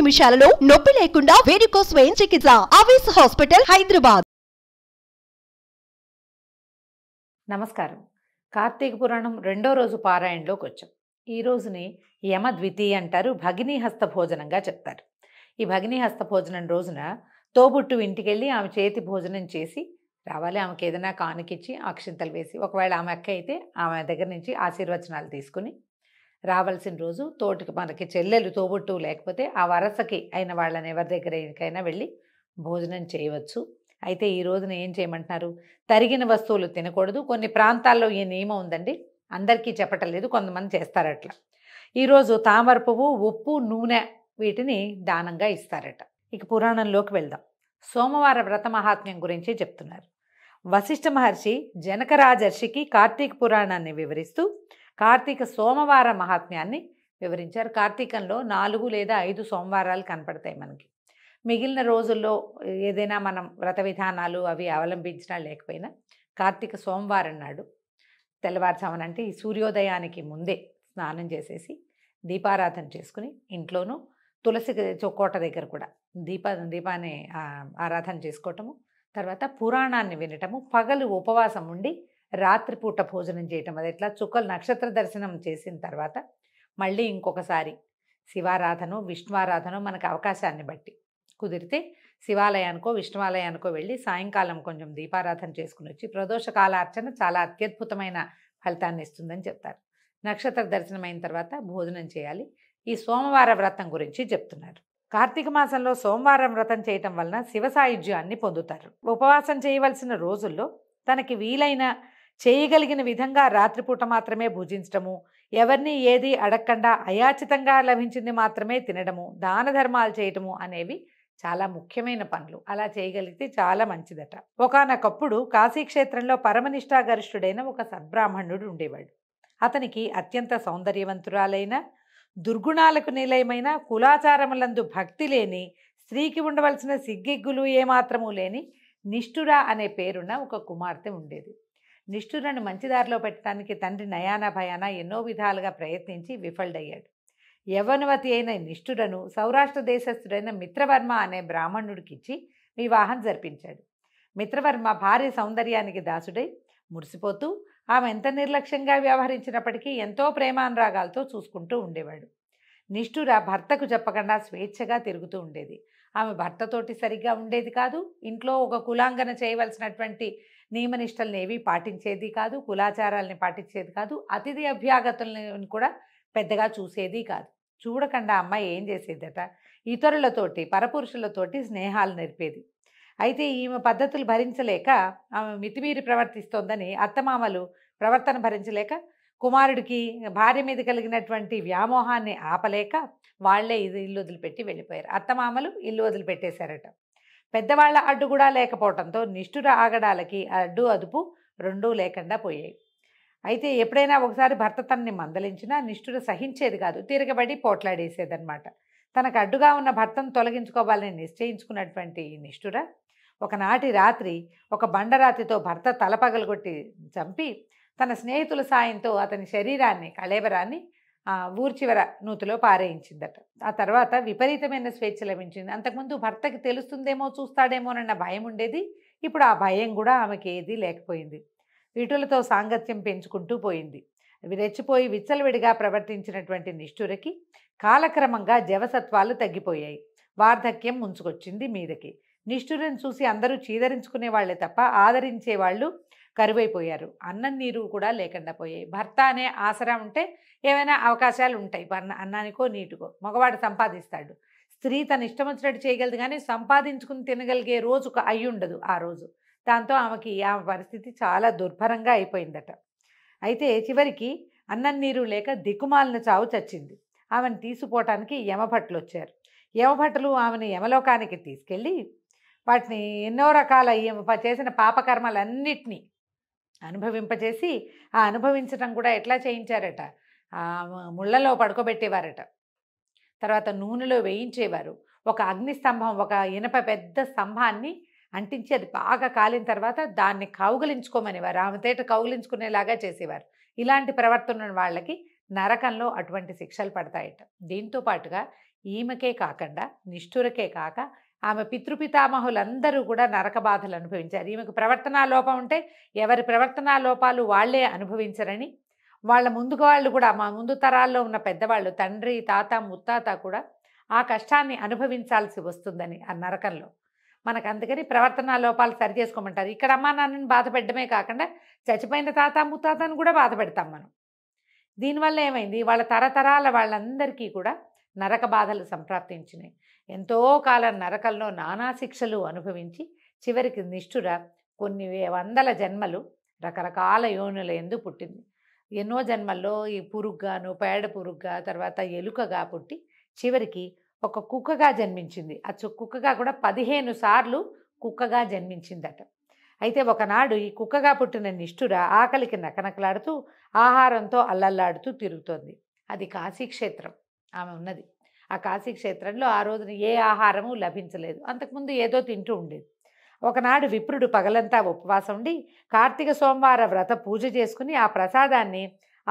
నిమిషాలలో నొప్పి లేకుండా వేడికో స్వయం చికిత్స అవేస్ హాస్పిటల్ హైదరాబాద్ నమస్కారం కార్తీక పురాణం రెండో రోజు పారాయణలోకి వచ్చాం ఈ రోజుని యమ ద్వితీయ అంటారు భగినీ హస్త భోజనంగా చెప్తారు ఈ భగినీ హస్త భోజనం రోజున తోబుట్టు ఇంటికెళ్ళి ఆమె చేతి భోజనం చేసి రావాలి ఆమెకి ఏదైనా కానుకిచ్చి అక్షింతలు వేసి ఒకవేళ ఆమె అక్క అయితే ఆమె దగ్గర నుంచి ఆశీర్వచనాలు తీసుకుని రావాల్సిన రోజు తోటికి మనకి చెల్లెలు తోబుట్టు లేకపోతే ఆ వరసకి అయిన వాళ్ళని ఎవరి దగ్గరకైనా వెళ్ళి భోజనం చేయవచ్చు అయితే ఈ రోజున ఏం చేయమంటున్నారు తరిగిన వస్తువులు తినకూడదు కొన్ని ప్రాంతాల్లో ఈ నియమం ఉందండి అందరికీ చెప్పటం లేదు కొంతమంది చేస్తారట్లా ఈరోజు తామర పువ్వు ఉప్పు నూనె వీటిని దానంగా ఇస్తారట ఇక పురాణంలోకి వెళ్దాం సోమవార వ్రత మహాత్మ్యం గురించి చెప్తున్నారు వశిష్ఠ మహర్షి జనకరాజర్షికి కార్తీక పురాణాన్ని వివరిస్తూ కార్తీక సోమవార మహాత్మ్యాన్ని వివరించారు కార్తీకంలో నాలుగు లేదా ఐదు సోమవారాలు కనపడతాయి మనకి మిగిలిన రోజుల్లో ఏదైనా మనం వ్రత విధానాలు అవి అవలంబించినా లేకపోయినా కార్తీక సోమవారం నాడు తెల్లవారుజామున అంటే ఈ సూర్యోదయానికి ముందే స్నానం చేసేసి దీపారాధన చేసుకుని ఇంట్లోనూ తులసి చొక్కోట దగ్గర కూడా దీప దీపాన్ని ఆరాధన చేసుకోవటము తర్వాత పురాణాన్ని వినటము పగలు ఉపవాసం ఉండి రాత్రిపూట భోజనం చేయటం అది ఎట్లా చుక్కలు నక్షత్ర దర్శనం చేసిన తర్వాత మళ్ళీ ఇంకొకసారి శివారాధనో విష్ణువారాధనో మనకు అవకాశాన్ని బట్టి కుదిరితే శివాలయానికో విష్ణువాలయానికో వెళ్ళి సాయంకాలం కొంచెం దీపారాధన చేసుకుని వచ్చి ప్రదోషకాలార్చన చాలా అత్యద్భుతమైన ఫలితాన్ని ఇస్తుందని చెప్తారు నక్షత్ర దర్శనం అయిన తర్వాత భోజనం చేయాలి ఈ సోమవార వ్రతం గురించి చెప్తున్నారు కార్తీక మాసంలో సోమవారం వ్రతం చేయటం వలన శివ సాయుధ్యాన్ని పొందుతారు ఉపవాసం చేయవలసిన రోజుల్లో తనకి వీలైన చేయగలిగిన విధంగా రాత్రిపూట మాత్రమే భుజించడము ఎవరిని ఏది అడగకుండా అయాచితంగా లభించింది మాత్రమే తినడము దాన ధర్మాలు చేయటము అనేవి చాలా ముఖ్యమైన పనులు అలా చేయగలిగితే చాలా మంచిదట ఒకనొకప్పుడు కాశీక్షేత్రంలో పరమనిష్టాగరిష్ఠుడైన ఒక సద్బ్రాహ్మణుడు ఉండేవాడు అతనికి అత్యంత సౌందర్యవంతురాలైన దుర్గుణాలకు నిలయమైన కులాచారములందు భక్తి లేని స్త్రీకి ఉండవలసిన సిగ్గిగ్గులు ఏమాత్రము లేని నిష్ఠుర అనే పేరున్న ఒక కుమార్తె ఉండేది నిష్ఠురను మంచిదారిలో పెట్టడానికి తండ్రి నయాన భయాన ఎన్నో విధాలుగా ప్రయత్నించి విఫలడయ్యాడు యవ్వనవతి అయిన నిష్ఠురను సౌరాష్ట్ర దేశస్థుడైన మిత్రవర్మ అనే బ్రాహ్మణుడికిచ్చి వివాహం జరిపించాడు మిత్రవర్మ భార్య సౌందర్యానికి దాసుడై మురిసిపోతూ ఆమె ఎంత నిర్లక్ష్యంగా వ్యవహరించినప్పటికీ ఎంతో ప్రేమానురాగాలతో చూసుకుంటూ ఉండేవాడు నిష్ఠుర భర్తకు చెప్పకుండా స్వేచ్ఛగా తిరుగుతూ ఉండేది ఆమె భర్తతోటి సరిగ్గా ఉండేది కాదు ఇంట్లో ఒక కులాంగన చేయవలసినటువంటి నియమనిష్టల్ని ఏవి పాటించేది కాదు కులాచారాలని పాటించేది కాదు అతిథి అభ్యాగతులను కూడా పెద్దగా చూసేది కాదు చూడకుండా అమ్మాయి ఏం చేసేదట ఇతరులతోటి పరపురుషులతోటి స్నేహాలు నేర్పేది అయితే ఈమె పద్ధతులు భరించలేక ఆమె మితిమీరి ప్రవర్తిస్తోందని అత్తమామలు ప్రవర్తన భరించలేక కుమారుడికి భార్య మీద కలిగినటువంటి వ్యామోహాన్ని ఆపలేక వాళ్లే ఇది ఇల్లు వదిలిపెట్టి వెళ్ళిపోయారు అత్తమామలు ఇల్లు వదిలిపెట్టేశారట పెద్దవాళ్ల అడ్డు కూడా లేకపోవడంతో నిష్ఠుర ఆగడాలకి అడ్డు అదుపు రెండూ లేకుండా పోయాయి అయితే ఎప్పుడైనా ఒకసారి భర్త తనని మందలించినా నిష్ఠుర సహించేది కాదు తిరగబడి పోట్లాడేసేదనమాట తనకు అడ్డుగా ఉన్న భర్తను తొలగించుకోవాలని నిశ్చయించుకున్నటువంటి నిష్ఠుర ఒకనాటి రాత్రి ఒక బండరాతితో భర్త తలపగలగొట్టి చంపి తన స్నేహితుల సాయంతో అతని శరీరాన్ని కళేబరాన్ని ఊరు చివర నూతిలో పారేయించిందట ఆ తర్వాత విపరీతమైన స్వేచ్ఛ లభించింది అంతకుముందు భర్తకి తెలుస్తుందేమో చూస్తాడేమోనన్న భయం ఉండేది ఇప్పుడు ఆ భయం కూడా ఆమెకి ఏదీ లేకపోయింది వీటులతో సాంగత్యం పెంచుకుంటూ పోయింది రెచ్చిపోయి విచ్చలవిడిగా ప్రవర్తించినటువంటి నిష్ఠురకి కాలక్రమంగా జవసత్వాలు తగ్గిపోయాయి వార్ధక్యం ముంచుకొచ్చింది మీదకి నిష్ఠురని చూసి అందరూ చీదరించుకునే వాళ్ళే తప్ప ఆదరించే వాళ్ళు కరువైపోయారు అన్నం నీరు కూడా లేకుండా పోయాయి భర్త అనే ఆసరా ఉంటే ఏమైనా అవకాశాలు ఉంటాయి అన్నానికో నీటుకో మగవాడు సంపాదిస్తాడు స్త్రీ తన ఇష్టం వచ్చినట్టు చేయగలదు కానీ సంపాదించుకుని తినగలిగే రోజు అయి ఉండదు ఆ రోజు దాంతో ఆమెకి ఆమె పరిస్థితి చాలా దుర్భరంగా అయిపోయిందట అయితే చివరికి అన్నం నీరు లేక దిక్కుమాలిన చావు చచ్చింది ఆమెను తీసుకుపోవటానికి యమభట్లు వచ్చారు యమభట్లు ఆమెను యమలోకానికి తీసుకెళ్ళి వాటిని ఎన్నో రకాల చేసిన పాపకర్మలన్నిటినీ అనుభవింపజేసి ఆ అనుభవించటం కూడా ఎట్లా చేయించారట ముళ్ళలో పడుకోబెట్టేవారట తర్వాత నూనెలో వేయించేవారు ఒక అగ్ని స్తంభం ఒక ఇనప పెద్ద స్తంభాన్ని అంటించి అది బాగా కాలిన తర్వాత దాన్ని ఆమె ఆమెతేట కౌగలించుకునేలాగా చేసేవారు ఇలాంటి ప్రవర్తన వాళ్ళకి నరకంలో అటువంటి శిక్షలు పడతాయట దీంతో పాటుగా ఈమెకే కాకుండా నిష్ఠురకే కాక ఆమె పితృపితామహులందరూ కూడా నరక బాధలు అనుభవించారు ఈమెకు ప్రవర్తనా లోపం ఉంటే ఎవరి ప్రవర్తనా లోపాలు వాళ్లే అనుభవించరని వాళ్ళ ముందుకు వాళ్ళు కూడా మా ముందు తరాల్లో ఉన్న పెద్దవాళ్ళు తండ్రి తాత ముత్తాత కూడా ఆ కష్టాన్ని అనుభవించాల్సి వస్తుందని ఆ నరకంలో మనకు అందుకని ప్రవర్తనా లోపాలు సరి చేసుకోమంటారు ఇక్కడ అమ్మా నాన్నని బాధ పెట్టడమే కాకుండా చచ్చిపోయిన తాత ముత్తాతను కూడా బాధ పెడతాం మనం దీనివల్ల ఏమైంది వాళ్ళ తరతరాల వాళ్ళందరికీ కూడా నరక బాధలు సంప్రాప్తించినాయి ఎంతో కాలం నరకల్లో నానా శిక్షలు అనుభవించి చివరికి నిష్ఠుర కొన్ని వందల జన్మలు రకరకాల యోనుల ఎందు పుట్టింది ఎన్నో జన్మల్లో ఈ పురుగ్గాను పేడ పురుగ్గా తర్వాత ఎలుకగా పుట్టి చివరికి ఒక కుక్కగా జన్మించింది ఆ కుక్కగా కూడా పదిహేను సార్లు కుక్కగా జన్మించిందట అయితే ఒకనాడు ఈ కుక్కగా పుట్టిన నిష్ఠుర ఆకలికి నకనకలాడుతూ ఆహారంతో అల్లల్లాడుతూ తిరుగుతోంది అది కాశీక్షేత్రం ఆమె ఉన్నది ఆ కాశీక్షేత్రంలో ఆ రోజున ఏ ఆహారము లభించలేదు అంతకుముందు ఏదో తింటూ ఉండేది ఒకనాడు విప్రుడు పగలంతా ఉపవాసం ఉండి కార్తీక సోమవార వ్రత పూజ చేసుకుని ఆ ప్రసాదాన్ని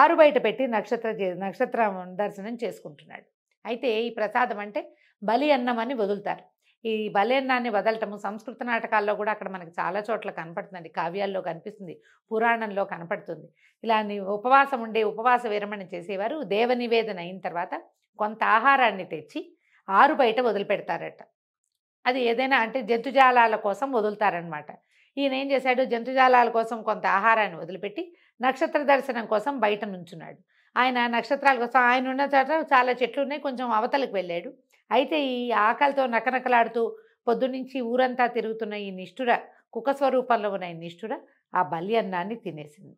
ఆరు బయట పెట్టి నక్షత్ర నక్షత్ర దర్శనం చేసుకుంటున్నాడు అయితే ఈ ప్రసాదం అంటే బలి అన్నం అని వదులుతారు ఈ బలి అన్నాన్ని వదలటము సంస్కృత నాటకాల్లో కూడా అక్కడ మనకి చాలా చోట్ల కనపడుతుంది కావ్యాల్లో కనిపిస్తుంది పురాణంలో కనపడుతుంది ఇలా ఉపవాసం ఉండే ఉపవాస విరమణ చేసేవారు దేవ నివేదన అయిన తర్వాత కొంత ఆహారాన్ని తెచ్చి ఆరు బయట వదిలిపెడతారట అది ఏదైనా అంటే జంతుజాలాల కోసం వదులుతారనమాట ఈయన ఏం చేశాడు జంతుజాలాల కోసం కొంత ఆహారాన్ని వదిలిపెట్టి నక్షత్ర దర్శనం కోసం బయట నుంచున్నాడు ఆయన నక్షత్రాల కోసం ఆయన ఉన్న చోట చాలా చెట్లు ఉన్నాయి కొంచెం అవతలకు వెళ్ళాడు అయితే ఈ ఆకలితో నకనకలాడుతూ పొద్దునుంచి ఊరంతా తిరుగుతున్న ఈ నిష్ఠుర కుక స్వరూపంలో ఉన్న ఈ నిష్ఠుర ఆ బలి అన్నాన్ని తినేసింది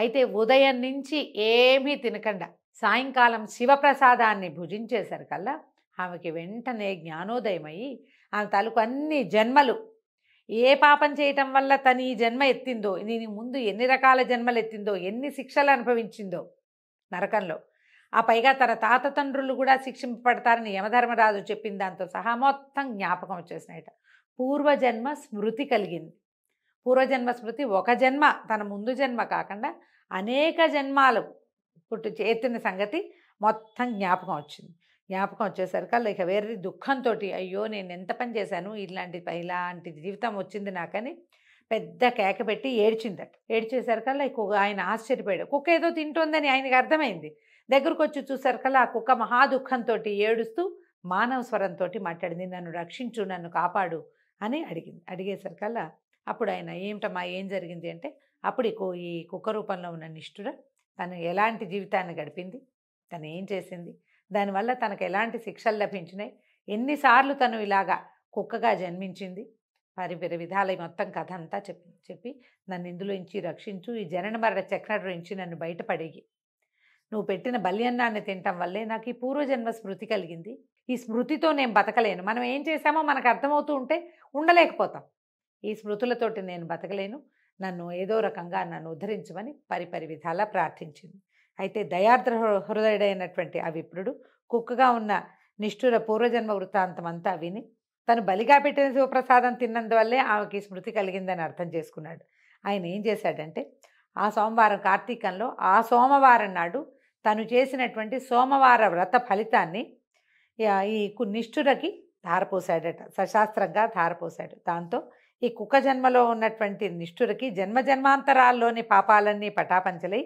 అయితే ఉదయం నుంచి ఏమీ తినకుండా సాయంకాలం శివప్రసాదాన్ని భుజించేసరికల్లా ఆమెకి వెంటనే జ్ఞానోదయమయ్యి ఆమె తాలూకు అన్ని జన్మలు ఏ పాపం చేయటం వల్ల తను ఈ జన్మ ఎత్తిందో దీని ముందు ఎన్ని రకాల జన్మలు ఎత్తిందో ఎన్ని శిక్షలు అనుభవించిందో నరకంలో ఆ పైగా తన తాత తండ్రులు కూడా శిక్షింపబడతారని యమధర్మరాజు చెప్పిన దాంతో సహా మొత్తం జ్ఞాపకం వచ్చేసినాయట పూర్వజన్మ స్మృతి కలిగింది పూర్వజన్మ స్మృతి ఒక జన్మ తన ముందు జన్మ కాకుండా అనేక జన్మాలు పుట్టు చేతిన సంగతి మొత్తం జ్ఞాపకం వచ్చింది జ్ఞాపకం వచ్చేసరికి ఇక వేరే దుఃఖంతో అయ్యో నేను ఎంత పని చేశాను ఇలాంటి ఇలాంటి జీవితం వచ్చింది నాకని పెద్ద కేక పెట్టి ఏడ్చిందట ఏడ్చేసరికల్లా కుక్క ఆయన ఆశ్చర్యపోయాడు కుక్క ఏదో తింటోందని ఆయనకు అర్థమైంది దగ్గరకు వచ్చి చూసరికల్లా ఆ కుక్క మహా దుఃఖంతో ఏడుస్తూ మానవ స్వరంతో మాట్లాడింది నన్ను రక్షించు నన్ను కాపాడు అని అడిగింది అడిగేసరికల్లా అప్పుడు ఆయన ఏమిటమ్మా ఏం జరిగింది అంటే అప్పుడు ఈ కుక్క రూపంలో ఉన్న నిష్ఠుడ తను ఎలాంటి జీవితాన్ని గడిపింది తను ఏం చేసింది దానివల్ల తనకు ఎలాంటి శిక్షలు లభించినాయి ఎన్నిసార్లు తను ఇలాగా కుక్కగా జన్మించింది పరివిర విధాల మొత్తం కథ అంతా చెప్పి చెప్పి నన్ను ఇందులోంచి రక్షించు ఈ జనన మరణ చక్రం నుంచి నన్ను బయటపడేయి నువ్వు పెట్టిన బలియన్నాన్ని తినటం వల్లే నాకు ఈ పూర్వజన్మ స్మృతి కలిగింది ఈ స్మృతితో నేను బతకలేను మనం ఏం చేశామో మనకు అర్థమవుతూ ఉంటే ఉండలేకపోతాం ఈ స్మృతులతోటి నేను బతకలేను నన్ను ఏదో రకంగా నన్ను ఉద్ధరించమని పరిపరి విధాలా ప్రార్థించింది అయితే దయార్ద్ర హృదయుడైనటువంటి ఆ విప్రుడు కుక్కగా ఉన్న నిష్ఠుర పూర్వజన్మ వృత్తాంతం అంతా విని తను బలిగా పెట్టిన శివప్రసాదం తిన్నందువల్లే ఆమెకి స్మృతి కలిగిందని అర్థం చేసుకున్నాడు ఆయన ఏం చేశాడంటే ఆ సోమవారం కార్తీకంలో ఆ సోమవారం నాడు తను చేసినటువంటి సోమవార వ్రత ఫలితాన్ని ఈ నిష్ఠురకి ధారపోసాడట సశాస్త్రంగా ధారపోసాడు దాంతో ఈ కుక్క జన్మలో ఉన్నటువంటి నిష్ఠురకి జన్మ జన్మాంతరాల్లోని పాపాలన్నీ పటాపంచలై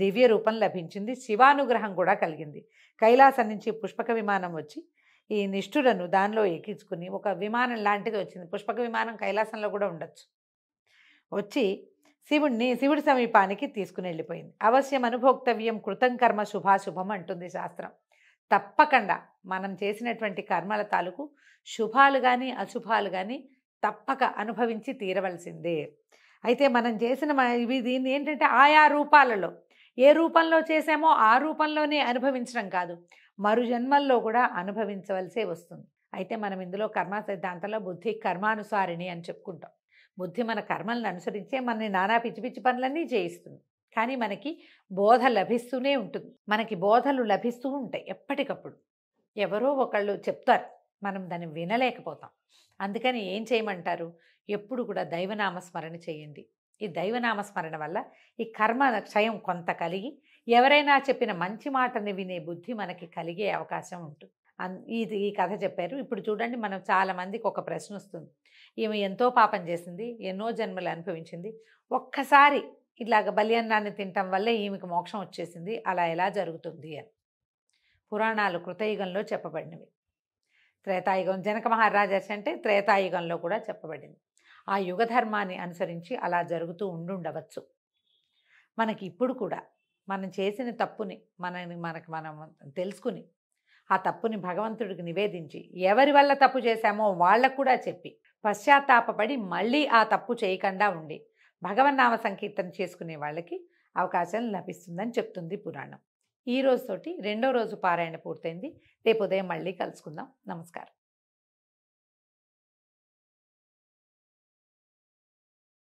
దివ్య రూపం లభించింది శివానుగ్రహం కూడా కలిగింది కైలాసం నుంచి పుష్పక విమానం వచ్చి ఈ నిష్ఠురను దానిలో ఎక్కించుకుని ఒక విమానం లాంటిది వచ్చింది పుష్పక విమానం కైలాసంలో కూడా ఉండొచ్చు వచ్చి శివుణ్ణి శివుడి సమీపానికి తీసుకుని వెళ్ళిపోయింది అవశ్యం అనుభోక్తవ్యం కృతం కర్మ శుభాశుభం అంటుంది శాస్త్రం తప్పకుండా మనం చేసినటువంటి కర్మల తాలూకు శుభాలు కానీ అశుభాలు కానీ తప్పక అనుభవించి తీరవలసిందే అయితే మనం చేసిన ఇవి దీన్ని ఏంటంటే ఆయా రూపాలలో ఏ రూపంలో చేసామో ఆ రూపంలోనే అనుభవించడం కాదు మరు జన్మల్లో కూడా అనుభవించవలసే వస్తుంది అయితే మనం ఇందులో కర్మ సిద్ధాంతంలో బుద్ధి కర్మానుసారిణి అని చెప్పుకుంటాం బుద్ధి మన కర్మలను అనుసరించే మనని నానా పిచ్చి పిచ్చి పనులన్నీ చేయిస్తుంది కానీ మనకి బోధ లభిస్తూనే ఉంటుంది మనకి బోధలు లభిస్తూ ఉంటాయి ఎప్పటికప్పుడు ఎవరో ఒకళ్ళు చెప్తారు మనం దాన్ని వినలేకపోతాం అందుకని ఏం చేయమంటారు ఎప్పుడు కూడా దైవనామ స్మరణ చేయండి ఈ దైవనామ స్మరణ వల్ల ఈ కర్మ క్షయం కొంత కలిగి ఎవరైనా చెప్పిన మంచి మాటని వినే బుద్ధి మనకి కలిగే అవకాశం ఉంటుంది ఇది ఈ కథ చెప్పారు ఇప్పుడు చూడండి మనం చాలామందికి ఒక ప్రశ్న వస్తుంది ఈమె ఎంతో పాపం చేసింది ఎన్నో జన్మలు అనుభవించింది ఒక్కసారి ఇట్లాగ బలియన్నాన్ని తినటం వల్ల ఈమెకు మోక్షం వచ్చేసింది అలా ఎలా జరుగుతుంది అని పురాణాలు కృతయుగంలో చెప్పబడినవి త్రేతాయుగం జనక మహారాజర్షి అంటే త్రేతాయుగంలో కూడా చెప్పబడింది ఆ యుగ ధర్మాన్ని అనుసరించి అలా జరుగుతూ ఉండుండవచ్చు మనకి ఇప్పుడు కూడా మనం చేసిన తప్పుని మనని మనకి మనం తెలుసుకుని ఆ తప్పుని భగవంతుడికి నివేదించి ఎవరి వల్ల తప్పు చేశామో వాళ్ళకు కూడా చెప్పి పశ్చాత్తాపడి మళ్ళీ ఆ తప్పు చేయకుండా ఉండి భగవన్నామ సంకీర్తన చేసుకునే వాళ్ళకి అవకాశం లభిస్తుందని చెప్తుంది పురాణం ఈ రోజుతోటి రెండో రోజు పారాయణ పూర్తయింది రేపు ఉదయం మళ్ళీ కలుసుకుందాం నమస్కారం